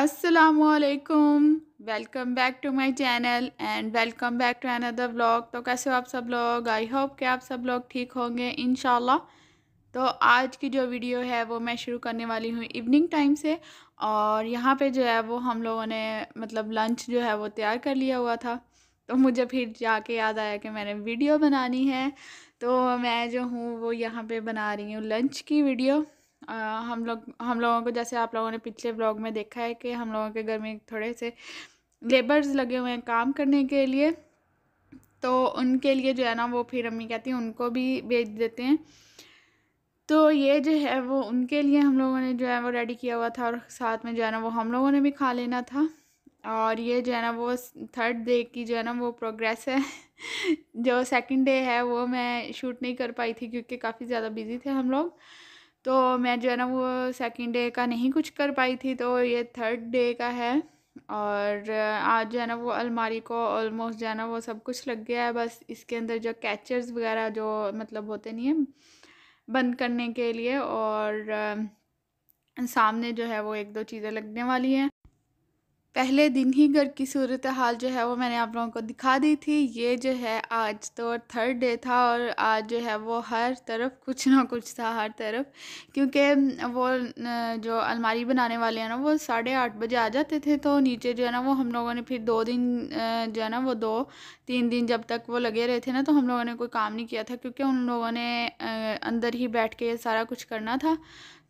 असलकुम welcome back to my channel and welcome back to another blog तो कैसे हो आप सब लोग आई होप कि आप सब लोग ठीक होंगे इन तो आज की जो वीडियो है वो मैं शुरू करने वाली हूँ इवनिंग टाइम से और यहाँ पे जो है वो हम लोगों ने मतलब लंच जो है वो तैयार कर लिया हुआ था तो मुझे फिर जाके याद आया कि मैंने वीडियो बनानी है तो मैं जो हूँ वो यहाँ पर बना रही हूँ लंच की वीडियो हम लोग हम लोगों को जैसे आप लोगों ने पिछले ब्लॉग में देखा है कि हम लोगों के घर में थोड़े से लेबर्स लगे हुए हैं काम करने के लिए तो उनके लिए जो है ना वो फिर अम्मी कहती हैं उनको भी भेज देते हैं तो ये जो है वो उनके लिए हम लोगों ने जो है वो रेडी किया हुआ था और साथ में जो है ना वो हम लोगों ने भी खा लेना था और ये जो है ना वो थर्ड डे की जो है ना वो प्रोग्रेस है जो सेकंड डे है वो मैं शूट नहीं कर पाई थी क्योंकि काफ़ी ज़्यादा बिजी थे हम लोग तो मैं जो है ना वो सेकंड डे का नहीं कुछ कर पाई थी तो ये थर्ड डे का है और आज जो है ना वो अलमारी को ऑलमोस्ट जो है ना वो सब कुछ लग गया है बस इसके अंदर जो कैचर्स वगैरह जो मतलब होते नहीं हैं बंद करने के लिए और सामने जो है वो एक दो चीज़ें लगने वाली हैं पहले दिन ही घर की सूरत हाल जो है वो मैंने आप लोगों को दिखा दी थी ये जो है आज तो थर्ड डे था और आज जो है वो हर तरफ कुछ ना कुछ था हर तरफ क्योंकि वो जो अलमारी बनाने वाले हैं ना वो साढ़े आठ बजे आ जाते थे तो नीचे जो है ना वो हम लोगों ने फिर दो दिन जो है ना वो दो तीन दिन जब तक वो लगे रहे थे ना तो हम लोगों ने कोई काम नहीं किया था क्योंकि उन लोगों ने अंदर ही बैठ के सारा कुछ करना था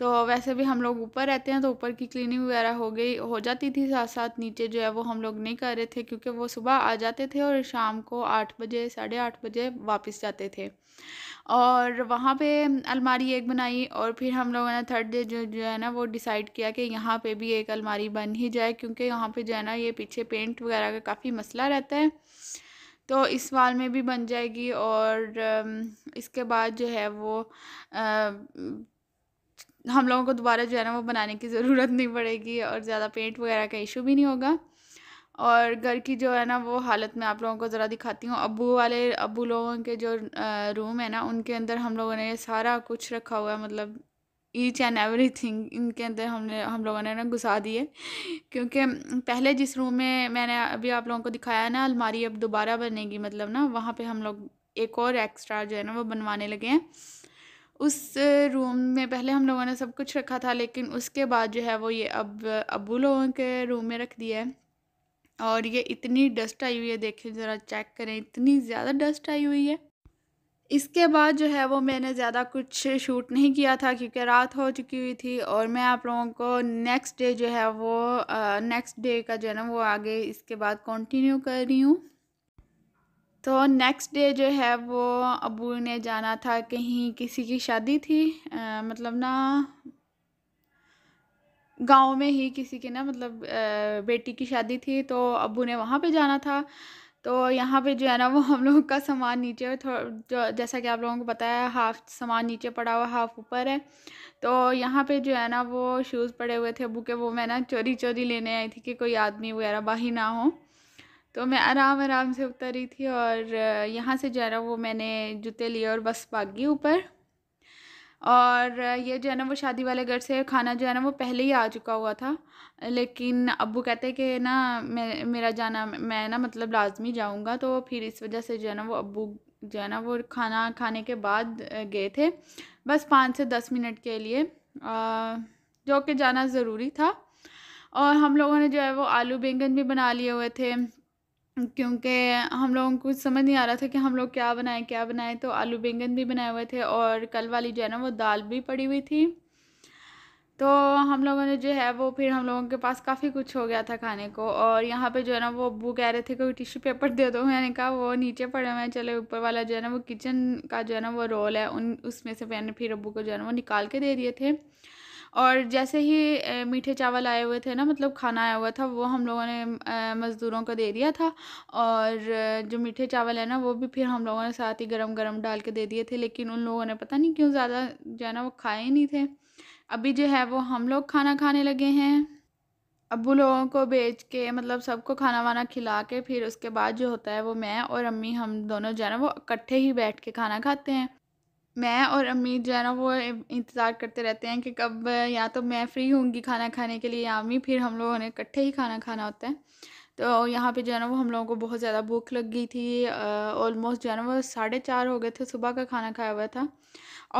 तो वैसे भी हम लोग ऊपर रहते हैं तो ऊपर की क्लीनिंग वगैरह हो गई हो जाती थी साथ साथ नीचे जो है वो हम लोग नहीं कर रहे थे क्योंकि वो सुबह आ जाते थे और शाम को आठ बजे साढ़े आठ बजे वापस जाते थे और वहाँ पे अलमारी एक बनाई और फिर हम लोगों ने थर्ड डे जो जो है ना वो डिसाइड किया कि यहाँ पे भी एक अलमारी बन ही जाए क्योंकि यहाँ पे जो है ना ये पीछे पेंट वगैरह का काफ़ी मसला रहता है तो इस वाल में भी बन जाएगी और इसके बाद जो है वो हम लोगों को दोबारा जो है ना वो बनाने की ज़रूरत नहीं पड़ेगी और ज़्यादा पेंट वगैरह का इशू भी नहीं होगा और घर की जो है ना वो हालत मैं आप लोगों को ज़रा दिखाती हूँ अबू वाले अबू लोगों के जो रूम है ना उनके अंदर हम लोगों ने सारा कुछ रखा हुआ है मतलब ईच एंड एवरी थिंग इनके अंदर हमने हम लोगों ने ना घुसा दिए क्योंकि पहले जिस रूम में मैंने अभी आप लोगों को दिखाया ना अलमारी अब दोबारा बनेगी मतलब ना वहाँ पर हम लोग एक और एक्स्ट्रा जो है ना वो बनवाने लगे हैं उस रूम में पहले हम लोगों ने सब कुछ रखा था लेकिन उसके बाद जो है वो ये अब अबू लोगों के रूम में रख दिया है और ये इतनी डस्ट आई हुई है देखें ज़रा चेक करें इतनी ज़्यादा डस्ट आई हुई है इसके बाद जो है वो मैंने ज़्यादा कुछ शूट नहीं किया था क्योंकि रात हो चुकी हुई थी और मैं आप लोगों को नेक्स्ट डे जो है वो नेक्स्ट डे का जो है ना वो आगे इसके बाद कंटिन्यू कर रही हूँ तो नेक्स्ट डे जो है वो अबू ने जाना था कहीं किसी की शादी थी आ, मतलब ना गांव में ही किसी के ना मतलब आ, बेटी की शादी थी तो अबू ने वहाँ पे जाना था तो यहाँ पे जो है ना वो हम लोगों का सामान नीचे जो जैसा कि आप लोगों को पता है हाफ़ सामान नीचे पड़ा हुआ हाफ़ ऊपर है तो यहाँ पे जो है ना वो शूज़ पड़े हुए थे अबू के वो मैं ना चोरी चोरी लेने आई थी कि कोई आदमी वगैरह बाहर ना हो तो मैं आराम आराम से उतरी थी और यहाँ से जो है वो मैंने जूते लिए और बस भागी ऊपर और ये जो है ना वो शादी वाले घर से खाना जो है ना वो पहले ही आ चुका हुआ था लेकिन अबू कहते कि ना मैं मेरा जाना मैं ना मतलब लाजमी जाऊँगा तो फिर इस वजह से जो है ना वो अबू जो है ना वो खाना खाने के बाद गए थे बस पाँच से दस मिनट के लिए जो कि जाना ज़रूरी था और हम लोगों ने जो है वो आलू बैंगन भी बना लिए हुए थे क्योंकि हम लोगों को समझ नहीं आ रहा था कि हम लोग क्या बनाएं क्या बनाएं तो आलू बैंगन भी बनाए हुए थे और कल वाली जो है ना वो दाल भी पड़ी हुई थी तो हम लोगों ने जो है वो फिर हम लोगों के पास काफ़ी कुछ हो गया था खाने को और यहाँ पे जो है ना वो अबू कह रहे थे कोई टिश्यू पेपर दे दो मैंने कहा वो नीचे पड़े हुए हैं चले ऊपर वाला जो है ना वो किचन का जो है ना वो रोल है उन उसमें से मैंने फिर अबू को जो है ना वो निकाल के दे दिए थे और जैसे ही मीठे चावल आए हुए थे ना मतलब खाना आया हुआ था वो हम लोगों ने मज़दूरों को दे दिया था और जो मीठे चावल है ना वो भी फिर हम लोगों ने साथ ही गरम गरम डाल के दे दिए थे लेकिन उन लोगों ने पता नहीं क्यों ज़्यादा जो है ना वो खाए नहीं थे अभी जो है वो हम लोग खाना खाने लगे हैं अबू लोगों को बेच के मतलब सबको खाना वाना खिला के फिर उसके बाद जो होता है वो मैं और अम्मी हम दोनों जो है ना वो इकट्ठे ही बैठ के खाना खाते हैं मैं और अम्मी जो है ना वो इंतज़ार करते रहते हैं कि कब या तो मैं फ़्री होंगी खाना खाने के लिए या अम्मी फिर हम लोगों ने इकट्ठे ही खाना खाना होता है तो यहाँ पे जो है ना वो हम लोगों को बहुत ज़्यादा भूख लग गई थी ऑलमोस्ट जो है ना वो साढ़े चार हो गए थे सुबह का खाना खाया हुआ था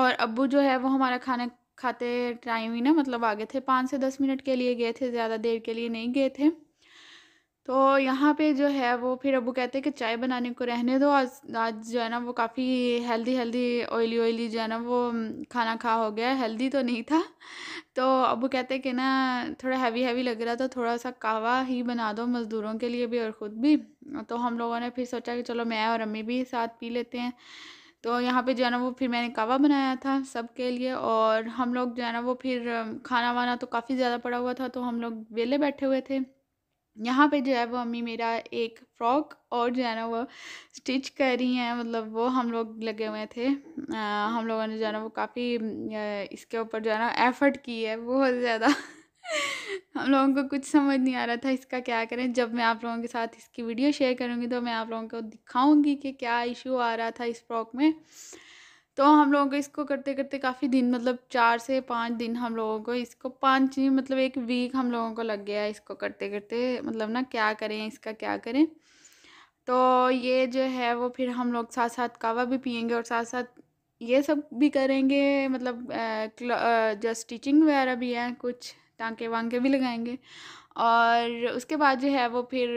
और अबू जो है वो हमारा खाना खाते टाइम ही ना मतलब आ गए थे पाँच से दस मिनट के लिए गए थे ज़्यादा देर के लिए नहीं गए थे तो यहाँ पे जो है वो फिर अबू कहते हैं कि चाय बनाने को रहने दो आज आज जो है ना वो काफ़ी हेल्दी हेल्दी ऑयली ऑयली जो है ना वो खाना खा हो गया हेल्दी तो नहीं था तो अबू कहते हैं कि ना थोड़ा हैवी हैवी लग रहा था थोड़ा सा कावा ही बना दो मज़दूरों के लिए भी और ख़ुद भी तो हम लोगों ने फिर सोचा कि चलो मैं और अम्मी भी साथ पी लेते हैं तो यहाँ पे जो है ना वो फिर मैंने कावा बनाया था सब के लिए और हम लोग जो है ना वो फिर खाना वाना तो काफ़ी ज़्यादा पड़ा हुआ था तो हम लोग वेले बैठे हुए थे यहाँ पे जो है वो अम्मी मेरा एक फ्रॉक और जो है ना वो स्टिच कर रही हैं मतलब वो हम लोग लगे हुए थे आ, हम लोगों ने जो है ना वो काफ़ी इसके ऊपर जो है ना एफ़र्ट की है बहुत ज़्यादा हम लोगों को कुछ समझ नहीं आ रहा था इसका क्या करें जब मैं आप लोगों के साथ इसकी वीडियो शेयर करूँगी तो मैं आप लोगों को दिखाऊँगी कि क्या इशू आ रहा था इस फ्रॉक में तो हम लोगों को इसको करते करते काफ़ी दिन मतलब चार से पाँच दिन हम लोगों को इसको पाँच मतलब एक वीक हम लोगों को लग गया इसको करते करते मतलब ना क्या करें इसका क्या करें तो ये जो है वो फिर हम लोग साथ साथ कावा भी पियेंगे और साथ साथ ये सब भी करेंगे मतलब जो स्टिचिंग वगैरह भी है कुछ टाँके वांके भी लगाएंगे और उसके बाद जो है वो फिर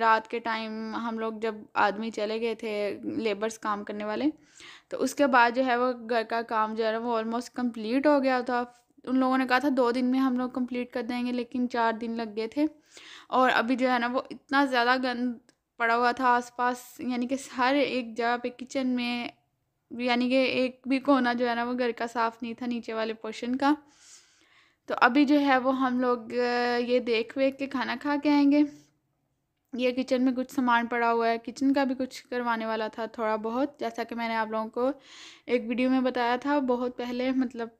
रात के टाइम हम लोग जब आदमी चले गए थे लेबर्स काम करने वाले तो उसके बाद जो है वो घर का काम जो है वो ऑलमोस्ट कंप्लीट हो गया था उन लोगों ने कहा था दो दिन में हम लोग कंप्लीट कर देंगे लेकिन चार दिन लग गए थे और अभी जो है ना वो इतना ज़्यादा गंद पड़ा हुआ था आसपास यानी कि हर एक जगह पे किचन में यानी कि एक भी कोना जो है ना वो घर का साफ़ नहीं था नीचे वाले पोर्शन का तो अभी जो है वो हम लोग ये देख वेख के खाना खा के आएंगे ये किचन में कुछ सामान पड़ा हुआ है किचन का भी कुछ करवाने वाला था थोड़ा बहुत जैसा कि मैंने आप लोगों को एक वीडियो में बताया था बहुत पहले मतलब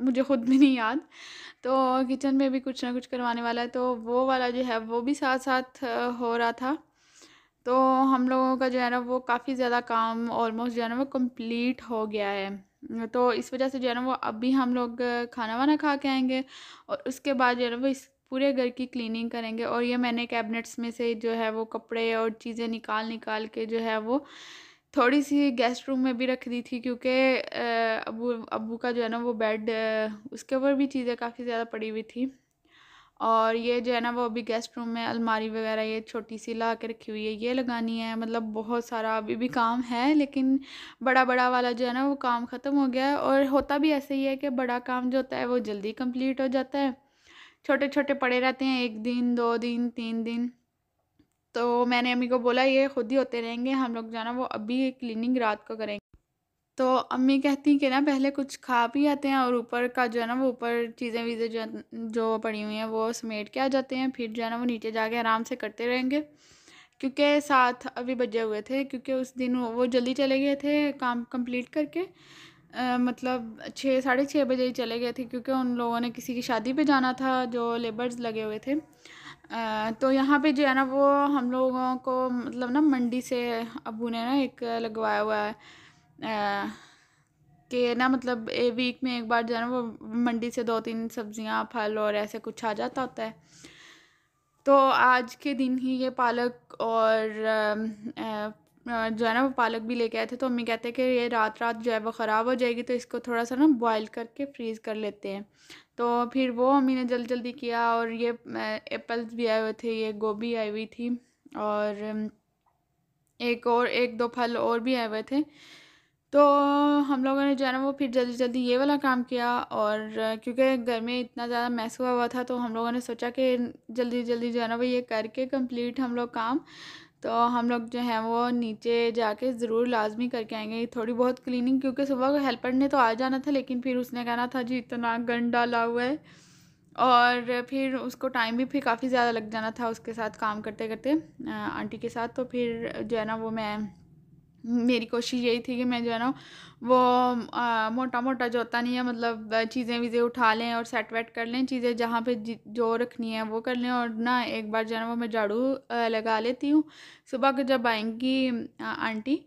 मुझे ख़ुद भी नहीं याद तो किचन में भी कुछ ना कुछ करवाने वाला है तो वो वाला जो है वो भी साथ साथ हो रहा था तो हम लोगों का जो है ना वो काफ़ी ज़्यादा काम ऑलमोस्ट जो है ना वो कम्प्लीट हो गया है तो इस वजह से जो है ना वो अभी हम लोग खाना वाना खा के आएंगे और उसके बाद जो है ना वो इस पूरे घर की क्लीनिंग करेंगे और ये मैंने कैबिनेट्स में से जो है वो कपड़े और चीज़ें निकाल निकाल के जो है वो थोड़ी सी गेस्ट रूम में भी रख दी थी क्योंकि अबू अबू का जो है ना वो बेड उसके ऊपर भी चीज़ें काफ़ी ज़्यादा पड़ी हुई थी और ये जो है ना वो अभी गेस्ट रूम में अलमारी वगैरह ये छोटी सी ला के रखी हुई है ये लगानी है मतलब बहुत सारा अभी भी काम है लेकिन बड़ा बड़ा वाला जो है ना वो काम ख़त्म हो गया है और होता भी ऐसे ही है कि बड़ा काम जो होता है वो जल्दी कंप्लीट हो जाता है छोटे छोटे पड़े रहते हैं एक दिन दो दिन तीन दिन तो मैंने अम्मी को बोला ये खुद ही होते रहेंगे हम लोग जाना वो अभी क्लीनिंग रात को करेंगे तो अम्मी कहती हैं कि ना पहले कुछ खा भी आते हैं और ऊपर का जो है ना वो ऊपर चीज़ें वीज़ें जो जो पड़ी हुई हैं वो समेट के आ जाते हैं फिर जो है ना वो नीचे जाके आराम से करते रहेंगे क्योंकि साथ अभी बजे हुए थे क्योंकि उस दिन वो जल्दी चले गए थे काम कंप्लीट करके आ, मतलब छः साढ़े छः बजे ही चले गए थे क्योंकि उन लोगों ने किसी की शादी पे जाना था जो लेबर्स लगे हुए थे आ, तो यहाँ पे जो है ना वो हम लोगों को मतलब ना मंडी से अबू ने ना एक लगवाया हुआ है कि ना मतलब ए वीक में एक बार जो है ना वो मंडी से दो तीन सब्जियाँ फल और ऐसे कुछ आ जाता होता है तो आज के दिन ही ये पालक और जो है ना वो पालक भी लेके आए थे तो अम्मी कहते हैं कि ये रात रात जो है वो ख़राब हो जाएगी तो इसको थोड़ा सा ना बॉयल करके फ्रीज़ कर लेते हैं तो फिर वो अम्मी ने जल्दी जल्दी किया और ये एप्पल्स भी आए हुए थे ये गोभी आई हुई थी और एक और एक दो फल और भी आए हुए थे तो हम लोगों ने जो है ना वो फिर जल्दी जल्दी ये वाला काम किया और क्योंकि घर में इतना ज़्यादा मैस हुआ हुआ था तो हम लोगों ने सोचा कि जल्दी जल्दी जो है ना वो ये करके कंप्लीट हम लोग काम तो हम लोग जो हैं वो नीचे जाके ज़रूर लाजमी करके आएंगे थोड़ी बहुत क्लीनिंग क्योंकि सुबह को हेल्पर ने तो आ जाना था लेकिन फिर उसने कहना था जी इतना गन डाला हुआ है और फिर उसको टाइम भी फिर काफ़ी ज़्यादा लग जाना था उसके साथ काम करते करते आंटी के साथ तो फिर जो है ना वो मैं मेरी कोशिश यही थी कि मैं जो है ना वो आ, मोटा मोटा जोता नहीं है मतलब चीज़ें वीज़ें उठा लें और सेट वेट कर लें चीज़ें जहाँ पे जो रखनी है वो कर लें और ना एक बार जो है ना वो मैं झाड़ू लगा लेती हूँ सुबह को जब आएंगी आंटी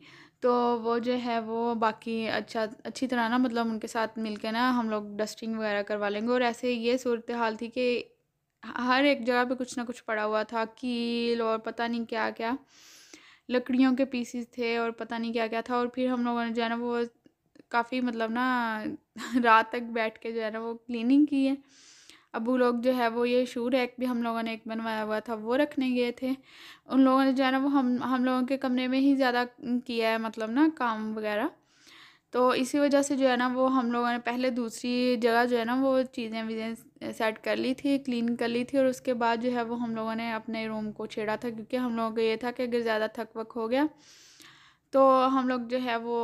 तो वो जो है वो बाकी अच्छा अच्छी तरह ना मतलब उनके साथ मिलके ना हम लोग डस्टिंग वगैरह करवा लेंगे और ऐसे ये सूरत हाल थी कि हर एक जगह पर कुछ ना कुछ पड़ा हुआ था कील और पता नहीं क्या क्या लकड़ियों के पीसीस थे और पता नहीं क्या क्या था और फिर हम लोगों ने जो है ना वो काफ़ी मतलब ना रात तक बैठ के जो है ना वो क्लीनिंग की है अबू लोग जो है वो ये शू रैक भी हम लोगों ने एक बनवाया हुआ था वो रखने गए थे उन लोगों ने जो है ना वो हम हम लोगों के कमरे में ही ज़्यादा किया है मतलब ना काम वगैरह तो इसी वजह से जो है ना वो हम लोगों ने पहले दूसरी जगह जो है ना वो चीज़ें वीज़ें सेट कर ली थी क्लीन कर ली थी और उसके बाद जो है वो हम लोगों ने अपने रूम को छेड़ा था क्योंकि हम लोगों को ये था कि अगर ज़्यादा थक वक हो गया तो हम लोग जो है वो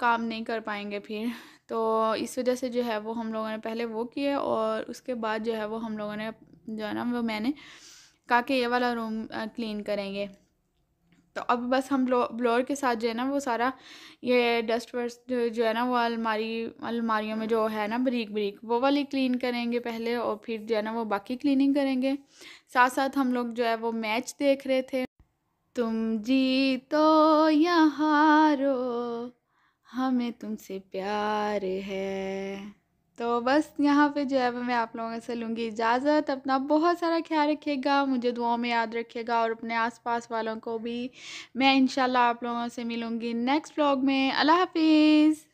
काम नहीं कर पाएंगे फिर तो इस वजह से जो है वो हम लोगों ने पहले वो किए और उसके बाद जो है वो हम लोगों ने जो है ना वो मैंने कहा कि ये वाला रूम क्लीन करेंगे तो अब बस हम ब्लोअर के साथ जो है ना वो सारा ये डस्ट वस्ट जो है ना वो अलमारी अलमारियों में जो है ना बरीक बरीक वो वाली क्लीन करेंगे पहले और फिर जो है ना वो बाकी क्लीनिंग करेंगे साथ साथ हम लोग जो है वो मैच देख रहे थे तुम जी तो यहाँ रो हमें तुमसे प्यार है तो बस यहाँ पे जो है मैं आप लोगों से लूँगी इजाज़त अपना बहुत सारा ख्याल रखिएगा मुझे दुआओं में याद रखिएगा और अपने आसपास वालों को भी मैं इन आप लोगों से मिलूँगी नेक्स्ट ब्लॉग में अल्लाह हाफिज़